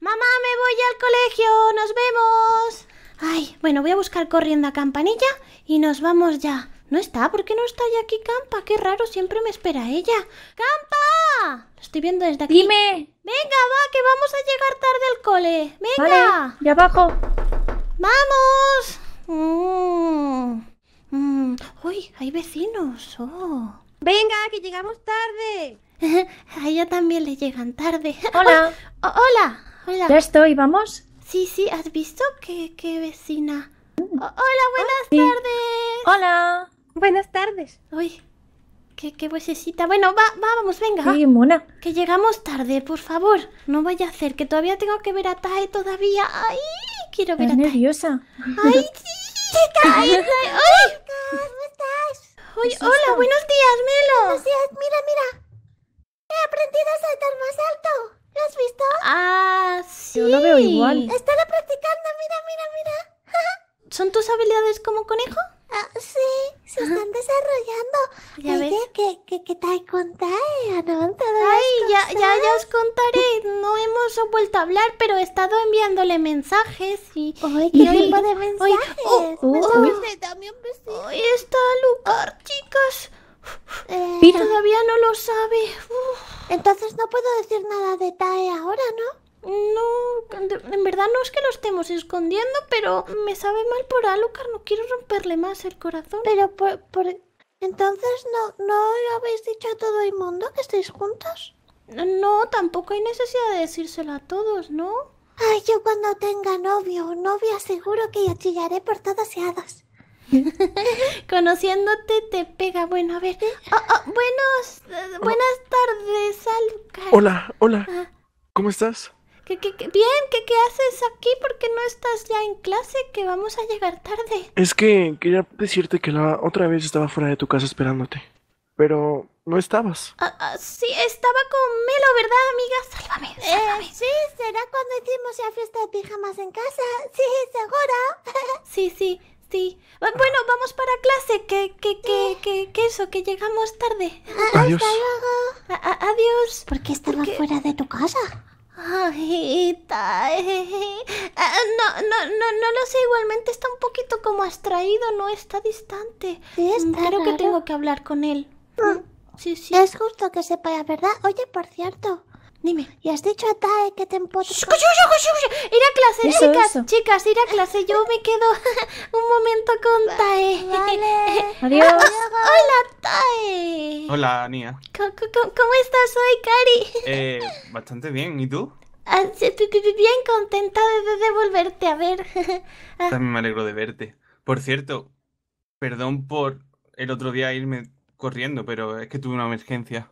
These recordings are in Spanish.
Mamá, me voy al colegio, nos vemos. Ay, bueno, voy a buscar corriendo a Campanilla y nos vamos ya. No está, ¿por qué no está ya aquí Campa? Qué raro, siempre me espera ella. ¡Campa! Lo estoy viendo desde aquí. ¡Dime! Venga, va, que vamos a llegar tarde al cole. ¡Venga! de abajo. ¡Vamos! Mm. Mm. ¡Uy, hay vecinos! Oh. ¡Venga, que llegamos tarde! a ella también le llegan tarde. ¡Hola! ¡Hola! Ya estoy, ¿vamos? Sí, sí, ¿has visto qué, qué vecina? Mm. Oh, hola, buenas ah, tardes. Hola. Buenas tardes. Uy, qué, qué Bueno, va, va, vamos, venga. Sí, mona. Que llegamos tarde, por favor. No vaya a hacer, que todavía tengo que ver a Tai todavía. Ay, quiero ver a Tae. nerviosa. Ay, sí. Ay, Ay. ¿Cómo estás? Uy, hola, buenos días, Melo. Buenos días, mira, mira. He aprendido a saltar más alto has visto? Ah, sí. Yo lo veo igual. Estaba practicando, mira, mira, mira. ¿Son tus habilidades como conejo? Ah, sí, se están desarrollando. Ya Oye, ¿Qué Que, que, que te contaré, ¿no? Ay, ya, ya, os contaré. No hemos vuelto a hablar, pero he estado enviándole mensajes y... ¿qué y... tipo de mensajes? Hoy, oh, oh, pues, oh. Este, Está Lucar, chicas. Eh... Todavía no lo sabe. pero me sabe mal por Alucard. No quiero romperle más el corazón. Pero por... Entonces, ¿no, ¿no habéis dicho a todo el mundo que estáis juntos? No, tampoco hay necesidad de decírselo a todos, ¿no? Ay, yo cuando tenga novio o novia seguro que yo chillaré por todas y hadas. Conociéndote te pega. Bueno, a ver. Oh, oh, buenos, eh, buenas tardes, Alucard. Hola, hola. Ah. ¿Cómo estás? ¿Qué, qué, Bien, ¿qué, ¿qué haces aquí? ¿Por qué no estás ya en clase? Que vamos a llegar tarde. Es que quería decirte que la otra vez estaba fuera de tu casa esperándote. Pero no estabas. Ah, ah, sí, estaba con Melo, ¿verdad, amiga? Sálvame, eh, sálvame. sí, será cuando hicimos la fiesta de pijamas en casa. Sí, seguro. sí, sí, sí. Bueno, vamos para clase. Que, que, qué qué qué eso, que llegamos tarde. adiós. Hasta luego. adiós. ¿Por qué estaba fuera de tu casa? Ay, eh, eh, no, no, no, no lo sé. Igualmente está un poquito como abstraído, ¿no? Está distante. Sí, mm, está Creo que tengo que hablar con él. Mm, sí, sí. Es justo que sepa la verdad. Oye, por cierto, Dime. Y has dicho a Tae que te Ir a clase, chicas, chicas, ir a clase. Yo me quedo un momento con Tae. Adiós. Ah, hola, Tae. Hola, Nia. ¿Cómo, estás hoy, Kari? Eh, bastante bien. ¿Y tú? Ah, bien contenta de, volverte a ver. Ah. También me alegro de verte. Por cierto, perdón por el otro día irme corriendo, pero es que tuve una emergencia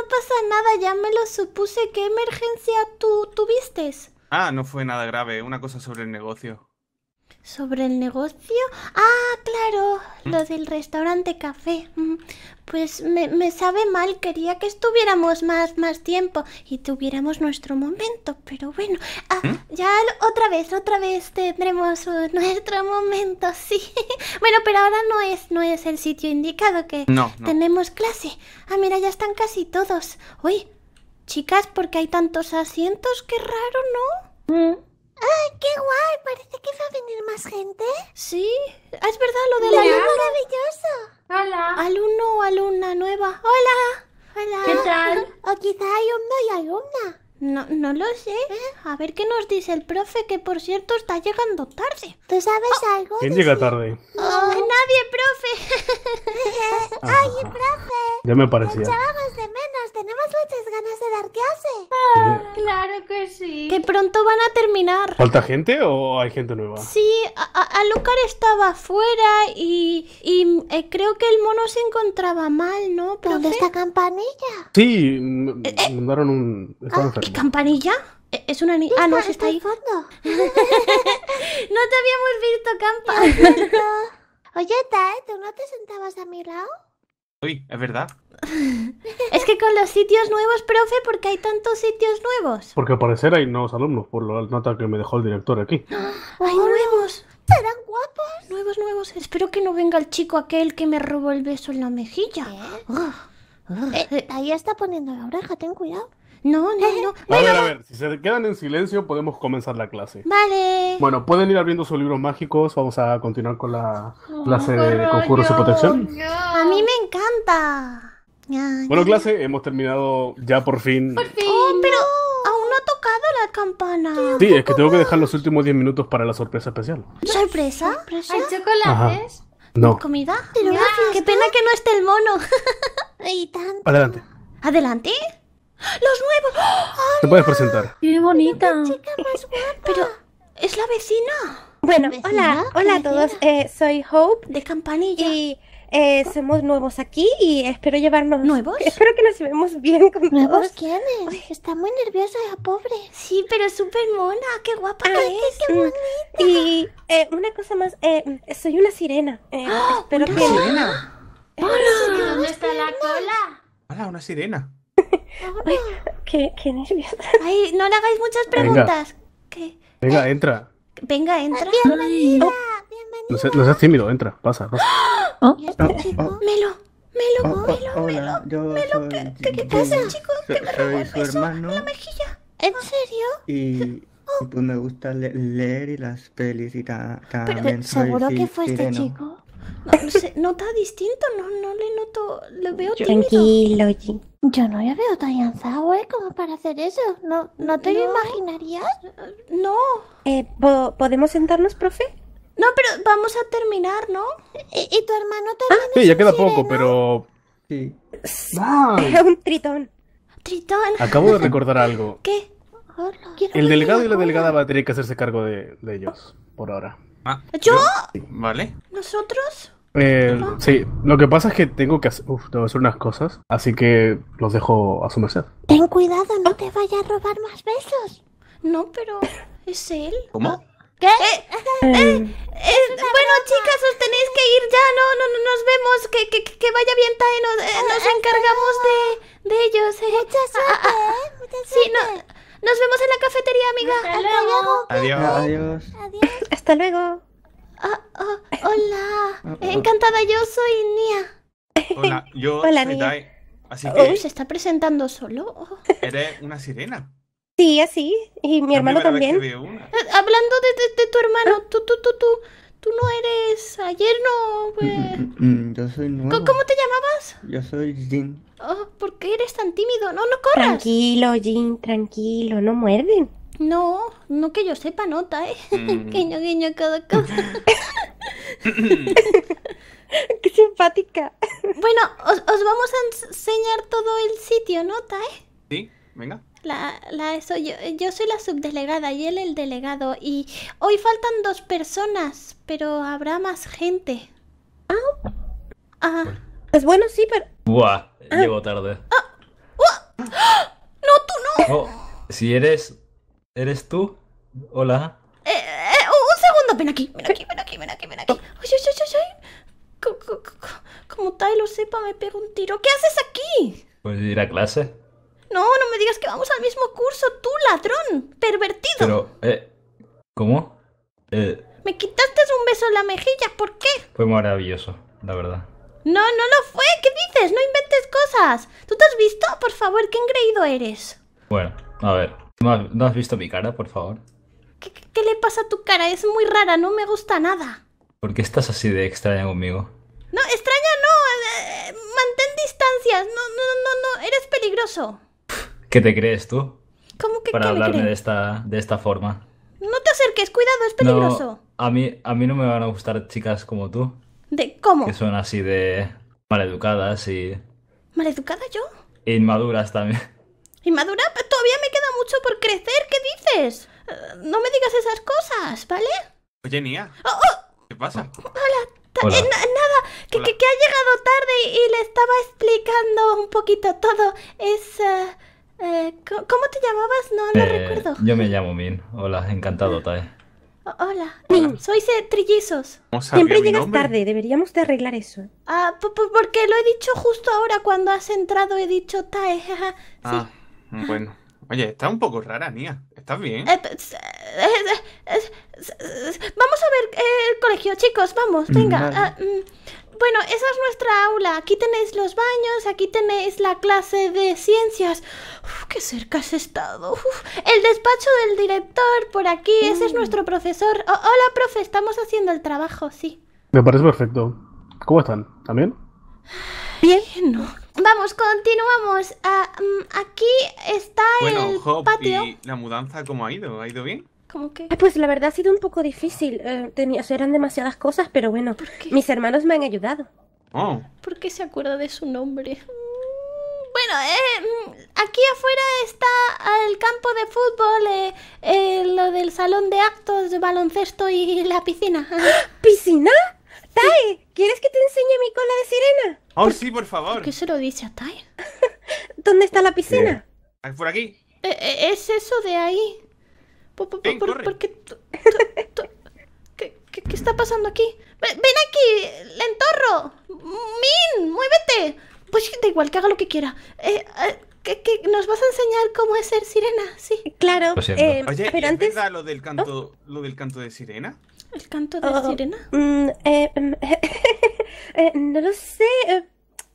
no pasa nada, ya me lo supuse. ¿Qué emergencia tú tuviste? Ah, no fue nada grave, una cosa sobre el negocio sobre el negocio. Ah, claro, lo del restaurante café. Pues me, sabe mal, quería que estuviéramos más, más tiempo y tuviéramos nuestro momento, pero bueno, ah, ¿Mm? ya otra vez, otra vez tendremos nuestro momento, sí. bueno, pero ahora no es, no es el sitio indicado que tenemos clase. Ah, mira, ya están casi todos. Uy, chicas, porque hay tantos asientos, qué raro, ¿no? Mm, ¡Ay, qué guay! Parece que va a venir más gente. Sí, es verdad lo del ¡Qué maravilloso! ¡Hola! Alumno o alumna nueva. ¡Hola! ¡Hola! ¿Qué tal? O quizá uno y alumna. No, no lo sé. ¿Eh? A ver qué nos dice el profe, que por cierto está llegando tarde. ¿Tú sabes oh. algo? ¿Quién llega tarde? Oh, nadie, profe. Ah. ¡Ay, profe. Ya me parecía tenemos muchas ganas de dar clase. Ah, claro que sí. Que pronto van a terminar. ¿Falta gente o hay gente nueva? Sí, Lucas estaba afuera y, y eh, creo que el mono se encontraba mal, ¿no? ¿Dónde está Campanilla? Sí, eh, eh. mandaron un... Ah, Campanilla? Es una Ah, no, está, ahí. no te habíamos visto, Campa. Oye, Tae, ¿tú no te sentabas a mi lado? Uy, es verdad. es que con los sitios nuevos, profe, porque hay tantos sitios nuevos. Porque al parecer hay nuevos alumnos, por lo nota que me dejó el director aquí. ¡Hay nuevos! ¿Serán guapos? Nuevos, nuevos. Espero que no venga el chico aquel que me robó el beso en la mejilla. Eh, ahí está poniendo la oreja, ten cuidado. No, no, no. Bueno, a ver, a ver, si se quedan en silencio podemos comenzar la clase. Vale. Bueno, pueden ir abriendo sus libros mágicos, vamos a continuar con la clase de oh, concurso y protección. Oh, a mí me encanta. Bueno, clase, hemos terminado ya por fin. Por fin. Oh, pero aún no ha tocado la campana. Sí, es que tengo que dejar los últimos 10 minutos para la sorpresa especial. ¿Sorpresa? ¿Hay chocolates? No. ¿Comida? ¿Qué pena que no esté el mono. Adelante. ¿Adelante? ¡Los nuevos! ¡Oh! Te puedes presentar. ¡Qué bonita! más Pero, ¿es la vecina? Bueno, hola, hola a todos. Eh, soy Hope. De Campanilla. Y eh, somos nuevos aquí y espero llevarnos... ¿Nuevos? Espero que nos llevemos bien con ¿Nuevos quiénes? Está muy nerviosa la pobre. Sí, pero súper mona. ¡Qué guapa ah, es! ¡Qué bonita! Y eh, una cosa más. soy una sirena. Ah, una sirena! ¡Hola! ¿Dónde está la cola? ¡Hola, una sirena! Ay, qué, qué nervios. Ay, no le hagáis muchas preguntas. ¿Qué? Venga, entra. Venga, entra. Bienvenida, bienvenida. No seas, tímido, entra, pasa, pasa. Ah, este ah, chico? Ah. Melo, Melo, Melo, Melo, Melo, ¿qué, ¿qué, ¿qué pasa, chico? ¿Qué me robó el beso en la mejilla. ¿En serio? Oh. Y... Pues me gusta leer y las pelis y ta también. Pero, ¿Seguro que fue este chico? No, se nota distinto, no, no le noto, lo veo Tranquilo, Yo no le veo tan lanzado, ¿eh? Como para hacer eso. ¿No, no te lo imaginarías? No. Eh, ¿Podemos sentarnos, profe? No, pero vamos a terminar, ¿no? ¿Y, tu hermano ah, también? sí, ya queda poco, pero... Sí. un tritón. Tritón. Acabo de recordar algo. ¿Qué? El delegado y la delegada van a tener que hacerse cargo de, de ellos, por ahora. Ah, ¿Yo? Vale. ¿Nosotros? Eh, sí, lo que pasa es que tengo que hacer, unas cosas, así que los dejo a su merced. Ten cuidado, no te vaya a robar más besos. No, pero es él. ¿Cómo? ¿Qué? Eh, eh, bueno, chicas, os tenéis que ir ya, no, no, no nos vemos, que, que, que vaya bien Tae, nos, ah, encargamos de, de ellos. Mucha suerte, suerte. Sí, no, nos vemos en la cafetería, amiga. Hasta, luego. Adiós. Adiós. Hasta luego. Ah, ah, hola. Ah, Encantada, yo soy Nia. Hola, yo soy Nia. Oh, ¿se está presentando solo? Eres una sirena. Sí, así. Y mi hermano también. Eh, hablando de, tu hermano, ¿Eh? tú, tú, tú, tú, tú no eres... Ayer no, pues... Mm, yo soy nuevo. ¿Cómo te llamas? Yo soy Jin. Oh, ¿por qué eres tan tímido? No, no corras. Tranquilo, Jin, tranquilo, no muerden. No, no que yo sepa, nota, ¿eh? Mm. guiño, guiño, cada cosa. ¡Qué simpática! Bueno, os, vamos a enseñar todo el sitio, nota, ¿eh? Sí, venga. La, la eso, yo, yo soy la subdelegada y él el delegado. Y hoy faltan dos personas, pero habrá más gente. Ah. ah bueno, sí, pero. Buah, ah. llego tarde. Ah, ¡ah! ¡No, tú no! Oh, si eres. ¿Eres tú? Hola. Eh, eh, oh, un segundo, ven aquí, ven aquí, ven aquí, ven aquí, ven aquí. Ay, ay, ay, Como sepa, me pego un tiro. ¿Qué haces aquí? Pues ir a clase. No, no me digas que vamos al mismo curso, tú ladrón, pervertido. Pero, eh, ¿cómo? me quitaste un beso en la mejilla, ¿por qué? Fue maravilloso, la verdad. No, no lo fue. ¿Qué dices? No inventes cosas. ¿Tú te has visto? Por favor, qué engreído eres. Bueno, a ver. ¿No has visto mi cara, por favor? ¿Qué, le pasa a tu cara? Es muy rara, no me gusta nada. ¿Por qué estás así de extraña conmigo? No, extraña no. Eh, mantén distancias. No, no, no, no. Eres peligroso. ¿Qué te crees tú? ¿Cómo que Para hablarme crees? de esta, de esta forma. No te acerques, cuidado, es peligroso. a, mí, a mí no me van a gustar chicas como tú. ¿De cómo? Que son así de maleducadas y... ¿Maleducada yo? Inmaduras también. ¿Inmadura? Todavía me queda mucho por crecer, ¿qué dices? Eh, no me digas esas cosas, ¿vale? Oye, Nia. Oh, oh. ¿Qué pasa? Hola, eh, nada, que, Que, ha llegado tarde y, le estaba explicando un poquito todo. Es... Eh, ¿Cómo te llamabas? No, no recuerdo. Yo me llamo Min. Hola, encantado, ah. Tae. Hola, mi soy Trillizos. Siempre llegas tarde, deberíamos de arreglar eso. Ah, porque lo he dicho justo ahora cuando has entrado, he dicho Tae. Ah, mm, bueno. Oye, está un poco rara, Nia. ¿Estás bien? Eh, eh, eh, vamos a ver el colegio, chicos, vamos, venga. Mm, ah, mm. Bueno, esa es nuestra aula. Aquí tenéis los baños, aquí tenéis la clase de ciencias. Uf, qué cerca has estado. El despacho del director por aquí. Ese es mm. nuestro profesor. hola, profe, estamos haciendo el trabajo, sí. Me parece perfecto. ¿Cómo están? ¿También? Bien. Vamos, continuamos. Ah, mm, aquí está el patio. ¿Y la mudanza cómo ha ido? ¿Ha ido bien? que... Pues la verdad ha sido un poco difícil. Eh, tenía, eran demasiadas cosas, pero bueno, mis hermanos me han ayudado. Oh. ¿Por qué se acuerda de su nombre? Mm, bueno, eh, aquí afuera está el campo de fútbol, eh, lo del salón de actos de baloncesto y la piscina. ¿Piscina? Tai, ¿quieres que te enseñe mi cola de sirena? Oh, sí, por favor. ¿Por qué se lo dice a Tai? ¿Dónde está la piscina? Por aquí. ¿Es eso de ahí? ¿Por, qué, qué, está pasando aquí? Ven, aquí, lentorro. Min, muévete. Pues da igual, que haga lo que quiera. Eh, eh, que, nos vas a enseñar cómo es ser sirena, sí. Claro, eh, Oye, pero lo del canto, lo del canto de sirena? ¿El canto de oh, sirena? Mm, no lo sé.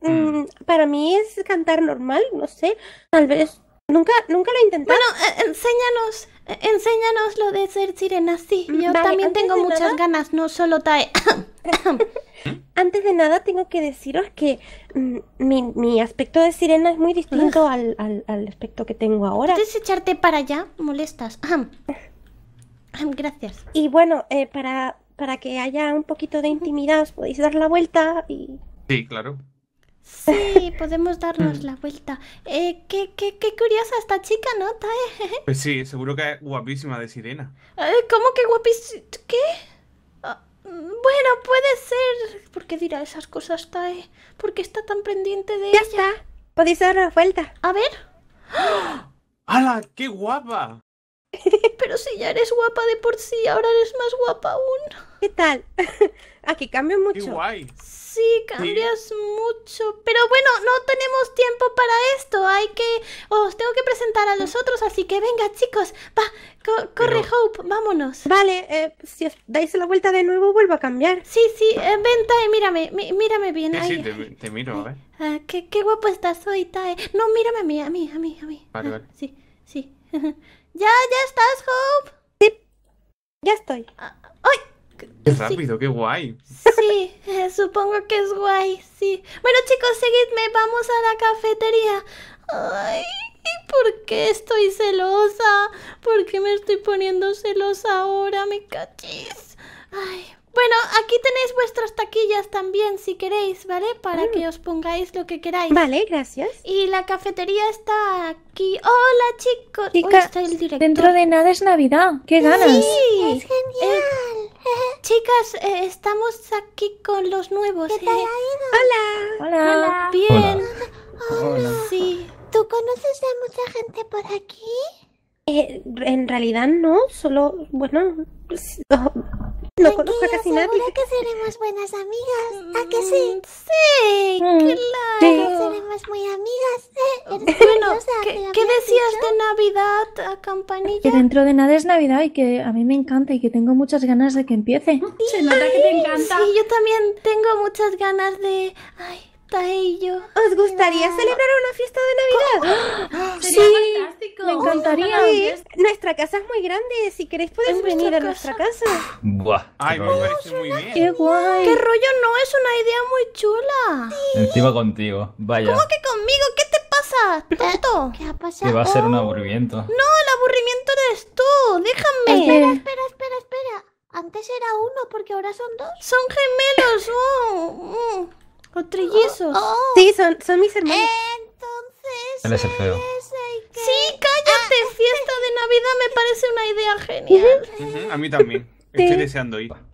Mm, mm. Para mí es cantar normal, no sé. Tal vez. Nunca, nunca lo he intentado. Bueno, enséñanos. Enséñanos lo de ser sirena, sí. Mm, yo también tengo muchas ganas, no solo Tae. antes de nada, tengo que deciros que mm, mi, aspecto de sirena es muy distinto ah. al, aspecto que tengo ahora. ¿Puedes echarte para allá? Molestas. Gracias. Y bueno, eh, para, para que haya un poquito de intimidad, os podéis dar la vuelta y. Sí, claro. Sí podemos darnos mm. la vuelta. Eh, qué, qué, qué, curiosa esta chica, ¿no, Tae? Pues sí, seguro que es guapísima de sirena. Eh, ¿Cómo que guapísima? ¿Qué? Ah, mm, bueno, puede ser. ¿Por qué dirá esas cosas, Tae? ¿Por qué está tan pendiente de ella? Ya está. Podéis dar la vuelta. A ver. ¡Hala! ¡Qué guapa! Pero si ya eres guapa de por sí, ahora eres más guapa aún. ¿Qué tal? Aquí cambia mucho. ¡Qué guay! Sí, cambias mucho. Pero bueno, no tenemos tiempo para esto. Hay que. Os tengo que presentar a los mm. otros, así que venga, chicos. Va, corre, Hope, vámonos. Vale, eh, si os dais la vuelta de nuevo, vuelvo a cambiar. Sí, sí, eh, ven, Tae, mírame, mírame bien. Sí, ahí. sí, te, miro, a ver. Ah, qué, qué, guapo estás hoy, Tae. No, mírame a mí, a mí, a mí, Vale, ah, vale. Sí, sí. ya, ya estás, Hope. Sí, ya estoy. Ah, Qué rápido, qué guay. Sí, supongo que es guay, sí. Bueno, chicos, seguidme, vamos a la cafetería. Ay, ¿por qué estoy celosa? ¿Por qué me estoy poniendo celosa ahora? Me cachis. Ay, bueno, aquí tenéis vuestras taquillas también, si queréis, ¿vale? Para ah. que os pongáis lo que queráis. Vale, gracias. Y la cafetería está aquí. ¡Hola, chicos! Chica, está Dentro de nada es Navidad. ¡Qué ganas! ¡Sí! ¡Es eh, genial! Chicas, eh, estamos aquí con los nuevos. ¿Qué tal eh. ha ido? Hola. Hola. Bien. Hola. ¿Tú conoces a mucha gente por aquí? Eh, en realidad no, solo, bueno, pues, no, conozco a casi nadie. Seguro que seremos buenas amigas, ¿a que sí? Mm, sí, claro. Mm, seremos muy amigas. Eh, bueno, decías de Navidad, a campanilla? Que dentro de nada es Navidad y que a mí me encanta y que tengo muchas ganas de que empiece. Sí, Se nota que te encanta. Sí, yo también tengo muchas ganas de... Ay, Taello. ¿Os gustaría celebrar una fiesta de Navidad? ¡Ah! sería sí, fantástico. me encantaría. Nuestra casa es muy grande. Si queréis podéis venir a nuestra casa. Buah. Ay, me bien. Qué guay. Qué rollo, no es una idea muy chula. Sí. Encima contigo. Vaya. ¿Cómo que ¿Qué ha pasado? va a ser un oh. aburrimiento. No, el aburrimiento eres tú. Déjame. Espera, espera, espera, espera. Antes era uno, porque ahora son dos. Son gemelos, oh, oh. trillizos. Oh, sí, son, mis hermanos. Entonces. es Sí, ah. cállate. Fiesta de Navidad me parece una idea genial. A mí también. Estoy deseando ir.